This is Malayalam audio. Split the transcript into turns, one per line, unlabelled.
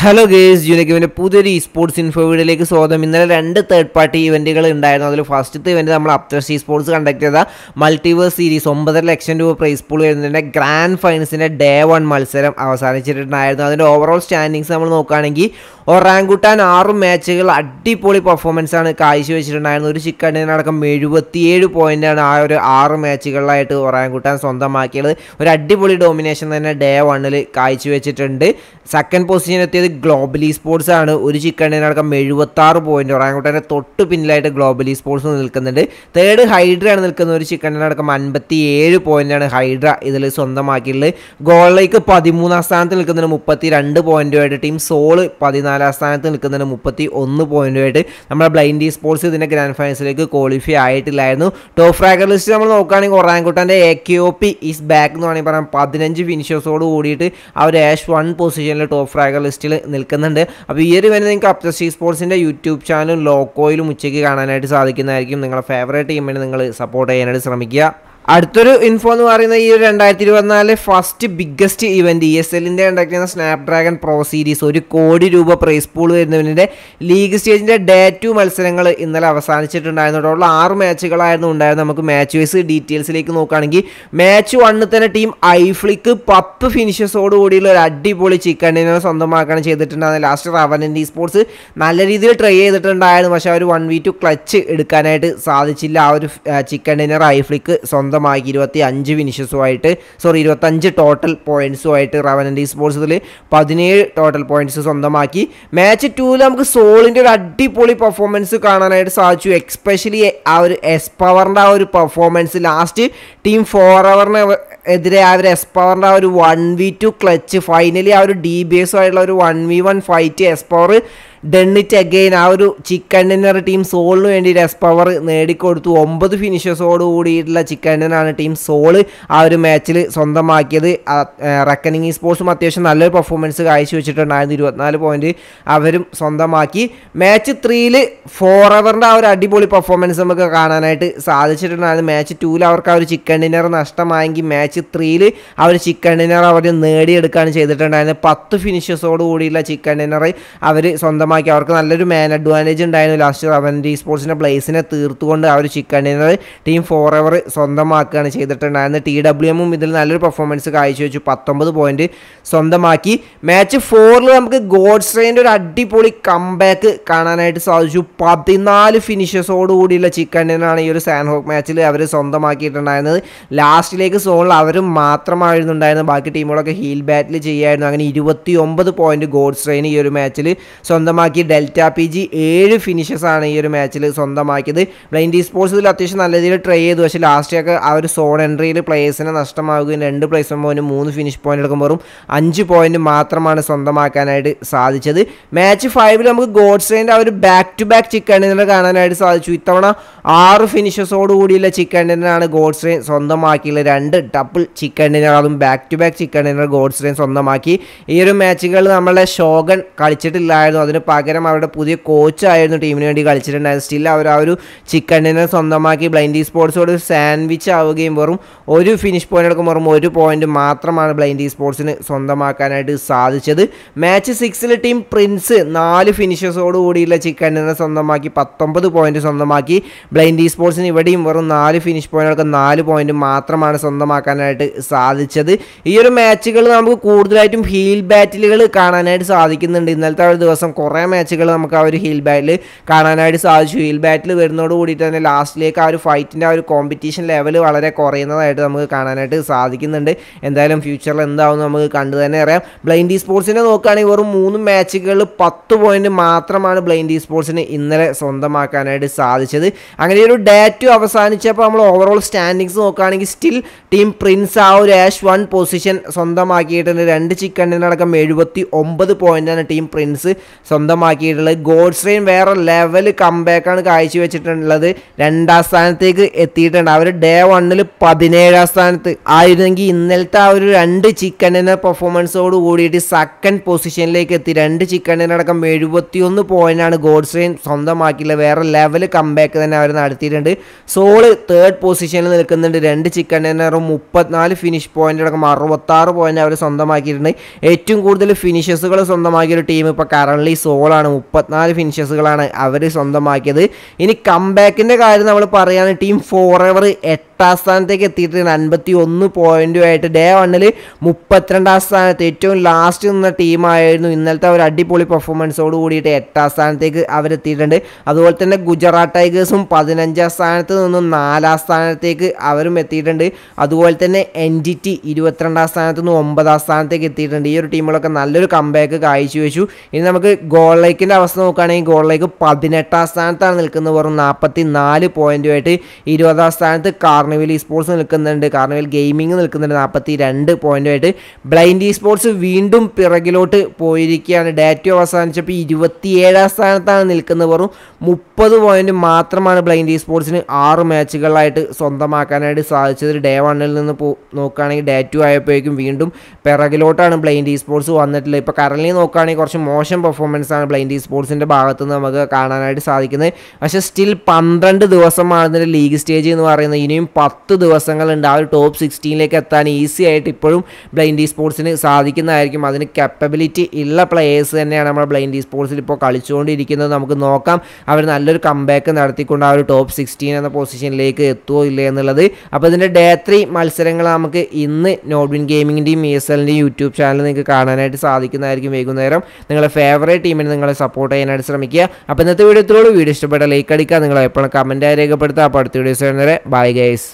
ഹലോ ഗേസ് യുനിക്കിവിൻ്റെ പുതിയൊരു സ്പോർട്സ് ഇൻഫോ വീഡിയോയിലേക്ക് സ്വാഗതം ഇന്നലെ രണ്ട് തേർഡ് പാർട്ടി ഇവൻറ്റുകൾ ഉണ്ടായിരുന്നു അതിൽ ഫസ്റ്റത്തെ ഇവൻറ്റ് നമ്മൾ അപ്റ്റർസ് സീ സ്പോർട്സ് കണ്ടക്ട് ചെയ്ത മൾട്ടിവേഴ്സ് സീരീസ് ഒമ്പതര ലക്ഷം രൂപ പ്രൈസ് പൂൾ വരുന്നതിൻ്റെ ഗ്രാൻഡ് ഫൈനൽസിൻ്റെ ഡേ വൺ മത്സരം അവസാനിച്ചിട്ടുണ്ടായിരുന്നു അതിൻ്റെ ഓവറോൾ സ്റ്റാൻഡിങ്സ് നമ്മൾ നോക്കുകയാണെങ്കിൽ ഒറാങ്കുട്ടാൻ ആറ് മാച്ചുകൾ അടിപൊളി പെർഫോമൻസാണ് കാഴ്ചവെച്ചിട്ടുണ്ടായിരുന്നത് ഒരു ചിക്കണ്ണിനടക്കം എഴുപത്തിയേഴ് പോയിൻ്റാണ് ആ ഒരു ആറ് മാച്ചുകളിലായിട്ട് ഒറാങ്കുട്ടാൻ സ്വന്തമാക്കിയത് ഒരു അടിപൊളി ഡോമിനേഷൻ തന്നെ ഡേ വണ്ണിൽ കാഴ്ചവെച്ചിട്ടുണ്ട് സെക്കൻഡ് പൊസിഷനിലെത്തിയത് ഗ്ലോബലി സ്പോർട്സ് ആണ് ഒരു ചിക്കണിനടക്കം എഴുപത്താറ് പോയിന്റ് ഒറാങ്കുട്ടൻ്റെ തൊട്ട് പിന്നിലായിട്ട് ഗ്ലോബലി സ്പോർട്സ് നിൽക്കുന്നുണ്ട് തേർഡ് ഹൈഡ്രയാണ് നിൽക്കുന്ന ഒരു ചിക്കണിനടക്കം അൻപത്തി ഏഴ് പോയിന്റാണ് ഹൈഡ്ര ഇതിൽ സ്വന്തമാക്കിയിട്ടുള്ളത് ഗോളിലേക്ക് പതിമൂന്നാം സ്ഥാനത്ത് നിൽക്കുന്നുണ്ട് മുപ്പത്തി രണ്ട് പോയിന്റുമായിട്ട് ടീം സോള് പതിനാലാം സ്ഥാനത്ത് നിൽക്കുന്നുണ്ട് മുപ്പത്തി ഒന്ന് പോയിന്റുമായിട്ട് നമ്മുടെ ബ്ലൈൻഡി സ്പോർട്സ് ഇതിൻ്റെ ഗ്രാൻഡ് ഫൈനൽസിലേക്ക് ക്വാളിഫൈ ആയിട്ടില്ലായിരുന്നു ടോപ്പ് ഫ്രാഗർ ലിസ്റ്റ് നമ്മൾ നോക്കുകയാണെങ്കിൽ ഒറാങ്കുട്ടൻ്റെ A K O P is back എന്ന് വേണമെങ്കിൽ പറയാം പതിനഞ്ച് ഫിനിഷേഴ്സോട് കൂടിയിട്ട് അവർ ആഷ് വൺ പൊസിഷനിൽ ടോപ്പ് ഫ്രാഗർ ലിസ്റ്റിൽ നിൽക്കുന്നുണ്ട് അപ്പോൾ ഈ ഒരു ഇവൻറ്റ് നിങ്ങൾക്ക് അപ്സി സ്പോർട്സിൻ്റെ യൂട്യൂബ് ചാനലും ലോക്കോയിലും ഉച്ചയ്ക്ക് കാണാനായിട്ട് സാധിക്കുന്നതായിരിക്കും നിങ്ങളുടെ ഫേവറേറ്റ് ടീമിനെ നിങ്ങൾ സപ്പോർട്ട് ചെയ്യാനായിട്ട് ശ്രമിക്കുക അടുത്തൊരു ഇൻഫോ എന്ന് പറയുന്നത് ഈ ഒരു രണ്ടായിരത്തി ഇരുപത്തിനാല് first biggest event E e S എല്ലിൻ്റെ കണ്ടക്ട് ചെയ്യുന്ന സ്നാപ്ഡ്രാഗൺ പ്രോ സീരീസ് ഒരു കോടി രൂപ പ്രൈസ് പൂൾ വരുന്നതിൻ്റെ ലീഗ് സ്റ്റേജിൻ്റെ ഡേ ടു മത്സരങ്ങൾ ഇന്നലെ അവസാനിച്ചിട്ടുണ്ടായിരുന്നു ആറ് മാച്ചുകളായിരുന്നു ഉണ്ടായിരുന്നത് നമുക്ക് മാച്ച് വൈസ് ഡീറ്റെയിൽസിലേക്ക് നോക്കുകയാണെങ്കിൽ മാച്ച് വണ്ണിൽ തന്നെ ടീം ഐഫ്ലിക്ക് പത്ത് ഫിനിഷേഴ്സോട് കൂടിയുള്ള ഒരു അടിപൊളി ചിക്കൻ ചിക്കണിനെ സ്വന്തമാക്കുകയാണ് ചെയ്തിട്ടുണ്ടായിരുന്നത് ലാസ്റ്റ് റവനൻ്റ് ഇ സ്പോർട്സ് നല്ല രീതിയിൽ ട്രൈ ചെയ്തിട്ടുണ്ടായിരുന്നു പക്ഷേ അവർ വൺ വി ടു ക്ലച്ച് എടുക്കാനായിട്ട് സാധിച്ചില്ല ആ ഒരു ചിക്കൻ ഡിന്നർ ഐഫ്ലിക്ക് സ്വന്തം സ്വന്തമായി ഇരുപത്തി അഞ്ച് ഫിനിഷസുമായിട്ട് സോറി ഇരുപത്തഞ്ച് ടോട്ടൽ പോയിൻസുമായിട്ട് റവനൻഡി സ്പോർട്സ് ഇതിൽ പതിനേഴ് ടോട്ടൽ പോയിന്റ്സ് സ്വന്തമാക്കി മാച്ച് ടൂവിൽ നമുക്ക് സോളിൻ്റെ ഒരു അടിപൊളി പെർഫോമൻസ് കാണാനായിട്ട് സാധിച്ചു എക്സ്പെഷ്യലി ആ ഒരു എസ് പവറിൻ്റെ ആ ഒരു പെർഫോമൻസ് ലാസ്റ്റ് ടീം ഫോർ അവറിന് എതിരെ ആ ഒരു എസ് പവറിൻ്റെ ആ ഒരു one v two clutch finally ആ ഒരു ഡി ബി എസ് ആയിട്ടുള്ള ഒരു one v one fight S power done it again ആ ഒരു ചിക്കൻ ഡിന്നർ ടീം സോളിന് വേണ്ടി രസ് പവർ നേടിക്കൊടുത്തു ഒമ്പത് ഫിനിഷേഴ്സോട് കൂടിയിട്ടുള്ള ഡിന്നറാണ് ടീം സോള് ആ ഒരു മാച്ചിൽ സ്വന്തമാക്കിയത് റക്കനിങ് സ്പോർട്സും അത്യാവശ്യം നല്ലൊരു പെർഫോമൻസ് കാഴ്ചവെച്ചിട്ടുണ്ടായിരുന്നു ഇരുപത്തിനാല് പോയിന്റ് അവരും സ്വന്തമാക്കി മാച്ച് ത്രീയിൽ ഫോർ അവറിൻ്റെ ആ ഒരു അടിപൊളി പെർഫോമൻസ് നമുക്ക് കാണാനായിട്ട് സാധിച്ചിട്ടുണ്ടായിരുന്നു മാച്ച് ടൂവിൽ അവർക്ക് ആ ഒരു ചിക്കൻ ഡിന്നർ നഷ്ടമായെങ്കിൽ മാച്ച് ത്രീയിൽ ആ ഒരു ചിക്കൻ ഡിന്നർ അവർ നേടിയെടുക്കുകയാണ് ചെയ്തിട്ടുണ്ടായിരുന്നത് പത്ത് ഫിനിഷേഴ്സോട് കൂടിയുള്ള ചിക്കൻ ഡിന്നർ അവർ സ്വന്തം സ്വന്തമാക്കി അവർക്ക് നല്ലൊരു മാൻ അഡ്വാൻറ്റേജ് ഉണ്ടായിരുന്നു ലാസ്റ്റ് അവൻ്റെ ഈ സ്പോർട്സിൻ്റെ പ്ലേസിനെ തീർത്തുകൊണ്ട് അവർ ചിക്കൻ ചിക്കണിനെ ടീം ഫോർ എവർ സ്വന്തമാക്കുകയാണ് ചെയ്തിട്ടുണ്ടായിരുന്നത് ടി ഡബ്ല്യു എമ്മും ഇതിൽ നല്ലൊരു പെർഫോമൻസ് കാഴ്ചവെച്ചു പത്തൊമ്പത് പോയിൻറ്റ് സ്വന്തമാക്കി മാച്ച് ഫോറിൽ നമുക്ക് ഗോഡ്സ്ട്രെയിൻ്റെ ഒരു അടിപൊളി കംബാക്ക് കാണാനായിട്ട് സാധിച്ചു പതിനാല് ഫിനിഷസോട് കൂടിയുള്ള ചിക്കണിനാണ് ഈ ഒരു സാൻഹോക്ക് മാച്ചിൽ അവർ സ്വന്തമാക്കിയിട്ടുണ്ടായിരുന്നത് ലാസ്റ്റിലേക്ക് സോണിൽ അവർ മാത്രമായിരുന്നു ഉണ്ടായിരുന്നത് ബാക്കി ടീമുകളൊക്കെ ഹീൽ ബാറ്റിൽ ചെയ്യായിരുന്നു അങ്ങനെ ഇരുപത്തി ഒമ്പത് പോയിൻറ്റ് ഗോഡ്സ്ട്രെയിൻ ഈ ഒരു മാച്ചിൽ സ്വന്തം സ്വന്തമാക്കി ഡെൽറ്റ പി ജി ഏഴ് ഫിനിഷസ് ആണ് ഈ ഒരു മാച്ചിൽ സ്വന്തമാക്കിയത് ബ്ലൈൻഡി സ്പോർട്സ് ഇതിൽ അത്യാവശ്യം നല്ല രീതിയിൽ ട്രൈ ചെയ്തു പക്ഷേ ലാസ്റ്റൊക്കെ ആ ഒരു സോൺ എൻട്രിയിൽ പ്ലേയേഴ്സിനെ നഷ്ടമാകുകയും രണ്ട് പ്ലേസ് പോയിന്റ് മൂന്ന് ഫിനിഷ് പോയിന്റ് എടുക്കുമ്പോൾ അഞ്ച് പോയിന്റ് മാത്രമാണ് സ്വന്തമാക്കാനായിട്ട് സാധിച്ചത് മാച്ച് ഫൈവിൽ നമുക്ക് ഗോഡ്സൈൻ്റെ ആ ഒരു back to back chicken dinner കാണാനായിട്ട് സാധിച്ചു ഇത്തവണ ആറ് ഫിനിഷസോട് കൂടിയുള്ള ചിക്കൻ ഡിന്നറാണ് ഗോഡ്സൈൻ സ്വന്തമാക്കിയുള്ള രണ്ട് ഡബിൾ ചിക്കൻ ഡിന്നറും back to back chicken dinner GodsReign സ്വന്തമാക്കി ഈ ഒരു മാച്ചുകൾ നമ്മളെ ഷോഗൻ കളിച്ചിട്ടില്ലായിരുന്നു അതിന് പകരം അവരുടെ പുതിയ കോച്ചായിരുന്നു ടീമിന് വേണ്ടി കളിച്ചിട്ടുണ്ടായത് സ്റ്റിൽ അവർ ആ ഒരു ചിക്കണ്ണിനെ സ്വന്തമാക്കി ബ്ലൈൻഡി സ്പോർട്സോട് സാൻഡ്വിച്ച് ആവുകയും വെറും ഒരു ഫിനിഷ് പോയിന്റ് എടുക്കും വെറും ഒരു പോയിന്റ് മാത്രമാണ് ബ്ലൈൻഡി സ്പോർട്സിന് സ്വന്തമാക്കാനായിട്ട് സാധിച്ചത് മാച്ച് സിക്സിൽ ടീം പ്രിൻസ് നാല് ഫിനിഷേഴ്സോടു കൂടിയുള്ള ചിക്കണ്ണിനെ സ്വന്തമാക്കി പത്തൊമ്പത് പോയിന്റ് സ്വന്തമാക്കി ബ്ലൈൻഡി സ്പോർട്സിന് ഇവിടെയും വെറും നാല് ഫിനിഷ് പോയിന്റുകൾക്ക് നാല് പോയിന്റ് മാത്രമാണ് സ്വന്തമാക്കാനായിട്ട് സാധിച്ചത് ഈ ഒരു മാച്ചുകൾ നമുക്ക് കൂടുതലായിട്ടും ഹീൽ ബാറ്റിലുകൾ കാണാനായിട്ട് സാധിക്കുന്നുണ്ട് ഇന്നലത്തെ ഒരു ദിവസം കുറേ കുറേ മാച്ചുകൾ നമുക്ക് ആ ഒരു ഹീൽ ബാറ്റിൽ കാണാനായിട്ട് സാധിച്ചു ഹീൽ ബാറ്റിൽ വരുന്നതോട് കൂടിയിട്ട് തന്നെ ലാസ്റ്റിലേക്ക് ആ ഒരു ഫൈറ്റിൻ്റെ ആ ഒരു കോമ്പറ്റീഷൻ ലെവൽ വളരെ കുറയുന്നതായിട്ട് നമുക്ക് കാണാനായിട്ട് സാധിക്കുന്നുണ്ട് എന്തായാലും ഫ്യൂച്ചറിൽ എന്താവും നമുക്ക് കണ്ടു തന്നെ അറിയാം ബ്ലൈൻഡി സ്പോർട്സിനെ നോക്കുകയാണെങ്കിൽ വെറും മൂന്ന് മാച്ചുകളിൽ പത്ത് പോയിന്റ് മാത്രമാണ് ബ്ലൈൻഡി സ്പോർട്സിന് ഇന്നലെ സ്വന്തമാക്കാനായിട്ട് സാധിച്ചത് അങ്ങനെ ഒരു ഡേറ്റ് അവസാനിച്ചപ്പോൾ നമ്മൾ ഓവറോൾ സ്റ്റാൻഡിങ്സ് നോക്കുകയാണെങ്കിൽ സ്റ്റിൽ ടീം പ്രിൻസ് ആ ഒരു ആഷ് വൺ പൊസിഷൻ സ്വന്തമാക്കിയിട്ടുണ്ട് രണ്ട് ചിക്കണ്ണിനടക്കം എഴുപത്തി ഒമ്പത് പോയിന്റാണ് ടീം പ്രിൻസ് സ്വന്തം സ്വന്തമാക്കിയിട്ടുള്ളത് ഗോഡ്സ്ട്രെയിൻ വേറെ ലെവൽ കമ്പാക്കാണ് കാഴ്ചവെച്ചിട്ടുള്ളത് രണ്ടാം സ്ഥാനത്തേക്ക് എത്തിയിട്ടുണ്ട് അവർ ഡേ വണ്ണിൽ പതിനേഴാം സ്ഥാനത്ത് ആയിരുന്നെങ്കിൽ ഇന്നലത്തെ ആ ഒരു രണ്ട് ചിക്കണിനെ പെർഫോമൻസോട് കൂടിയിട്ട് സെക്കൻഡ് പൊസിഷനിലേക്ക് എത്തി രണ്ട് ചിക്കണിനടക്കം എഴുപത്തിയൊന്ന് ആണ് ഗോഡ്സ്ട്രെയിൻ സ്വന്തമാക്കിയിട്ടുള്ളത് വേറെ ലെവൽ കംബാക്ക് തന്നെ അവർ നടത്തിയിട്ടുണ്ട് സോള് തേർഡ് പൊസിഷനിൽ നിൽക്കുന്നുണ്ട് രണ്ട് ചിക്കണിനറും മുപ്പത്തിനാല് ഫിനിഷ് പോയിന്റ് അടക്കം അറുപത്താറ് പോയിന്റ് അവർ സ്വന്തമാക്കിയിട്ടുണ്ട് ഏറ്റവും കൂടുതൽ ഫിനിഷേഴ്സുകൾ സ്വന്തമാക്കിയ ഒരു ടീം ഇപ്പോൾ കറണ്ട്ലി സോൾ ഗോളാണ് മുപ്പത്തിനാല് ഫിനിഷേഴ്സുകളാണ് അവർ സ്വന്തമാക്കിയത് ഇനി കംബാക്കിൻ്റെ കാര്യം നമ്മൾ പറയുകയാണ് ടീം ഫോർ എവർ എട്ട് എട്ടാം സ്ഥാനത്തേക്ക് എത്തിയിട്ടുണ്ട് അൻപത്തി ഒന്ന് പോയിന്റുമായിട്ട് ഡേ വണ്ണിൽ മുപ്പത്തിരണ്ടാം സ്ഥാനത്ത് ഏറ്റവും ലാസ്റ്റ് നിന്ന ടീമായിരുന്നു ഇന്നലത്തെ ഒരു അടിപൊളി പെർഫോമൻസോട് കൂടിയിട്ട് എട്ടാം സ്ഥാനത്തേക്ക് അവരെത്തിയിട്ടുണ്ട് അതുപോലെ തന്നെ ഗുജറാത്ത് ടൈഗേഴ്സും പതിനഞ്ചാം സ്ഥാനത്ത് നിന്നും നാലാം സ്ഥാനത്തേക്ക് അവരും എത്തിയിട്ടുണ്ട് അതുപോലെ തന്നെ എൻ ജി ടി ഇരുപത്തിരണ്ടാം സ്ഥാനത്ത് നിന്നും ഒമ്പതാം സ്ഥാനത്തേക്ക് എത്തിയിട്ടുണ്ട് ഈ ഒരു ടീമുകളൊക്കെ നല്ലൊരു കമ്പാക്ക് കാഴ്ചവെച്ചു ഇനി നമുക്ക് ഗോൾലേക്കിൻ്റെ അവസ്ഥ നോക്കുകയാണെങ്കിൽ ഗോൾലേക്ക് പതിനെട്ടാം സ്ഥാനത്താണ് നിൽക്കുന്നത് വെറും നാൽപ്പത്തി നാല് പോയിന്റുമായിട്ട് ഇരുപതാം സ്ഥാനത്ത് കാർ കാർണിവൽ ഇ സ്പോർട്സ് നിൽക്കുന്നുണ്ട് കാർണിവൽ ഗെയിമിംഗ് നിൽക്കുന്നുണ്ട് നാൽപ്പത്തി രണ്ട് പോയിൻറ്റുമായിട്ട് ബ്ലൈൻഡ് ഇ സ്പോർട്സ് വീണ്ടും പിറകിലോട്ട് പോയിരിക്കുകയാണ് ഡാറ്റോ അവസാനിച്ചപ്പോൾ ഇരുപത്തിയേഴാം സ്ഥാനത്താണ് നിൽക്കുന്നത് വെറും മുപ്പത് പോയിൻറ്റ് മാത്രമാണ് ബ്ലൈൻഡ് ഇ സ്പോർട്സിന് ആറ് മാച്ചുകളായിട്ട് സ്വന്തമാക്കാനായിട്ട് സാധിച്ചത് ഡേ വണ്ണിൽ നിന്ന് പോ നോക്കുകയാണെങ്കിൽ ഡാറ്റു ആയപ്പോഴേക്കും വീണ്ടും പിറകിലോട്ടാണ് ബ്ലൈൻഡ് ഇ സ്പോർട്സ് വന്നിട്ടുള്ളത് ഇപ്പോൾ കറൻലി നോക്കുകയാണെങ്കിൽ കുറച്ച് മോശം പെർഫോമൻസ് ആണ് ബ്ലൈൻഡ് ഇ സ്പോർട്സിൻ്റെ ഭാഗത്ത് നിന്ന് നമുക്ക് കാണാനായിട്ട് സാധിക്കുന്നത് പക്ഷേ സ്റ്റിൽ പന്ത്രണ്ട് ദിവസമാണ് ഇതിൻ്റെ ലീഗ് സ്റ്റേജ് എന്ന് പറയുന്നത് ഇനിയും പത്ത് ദിവസങ്ങളുണ്ട് ആ ഒരു ടോപ്പ് സിക്സ്റ്റീനിലേക്ക് എത്താൻ ഈസി ആയിട്ട് ഇപ്പോഴും ബ്ലൈൻഡി സ്പോർട്സിന് സാധിക്കുന്നതായിരിക്കും അതിന് കപ്പബിലിറ്റി ഉള്ള പ്ലേയേഴ്സ് തന്നെയാണ് നമ്മൾ ബ്ലൈൻഡി സ്പോർട്സിൽ ഇപ്പോൾ കളിച്ചുകൊണ്ടിരിക്കുന്നത് നമുക്ക് നോക്കാം അവർ നല്ലൊരു കംബാക്ക് നടത്തിക്കൊണ്ട് ആ ഒരു ടോപ്പ് സിക്സ്റ്റീൻ എന്ന പൊസിഷനിലേക്ക് എത്തുമോ ഇല്ലേ എന്നുള്ളത് അപ്പോൾ ഇതിൻ്റെ ഡേ ത്രീ മത്സരങ്ങൾ നമുക്ക് ഇന്ന് നോഡ്വിൻ ഗെയിമിങ്ങിൻ്റെയും ഇ എസ് എല്ലിൻ്റെയും യൂട്യൂബ് ചാനൽ നിങ്ങൾക്ക് കാണാനായിട്ട് സാധിക്കുന്നതായിരിക്കും വൈകുന്നേരം നിങ്ങളുടെ ഫേവറേറ്റ് ടീമിനെ നിങ്ങളെ സപ്പോർട്ട് ചെയ്യാനായിട്ട് ശ്രമിക്കുക അപ്പോൾ ഇന്നത്തെ വീഡിയോ ഇത്രയോട് വീഡിയോ ഇഷ്ടപ്പെട്ട ലൈക്ക് അടിക്കുക നിങ്ങൾ എപ്പോഴും കമൻറ്റായി രേഖപ്പെടുത്തുക അപ്പോൾ അടുത്ത വീഡിയോസ് വരെ ബൈ ഗൈസ്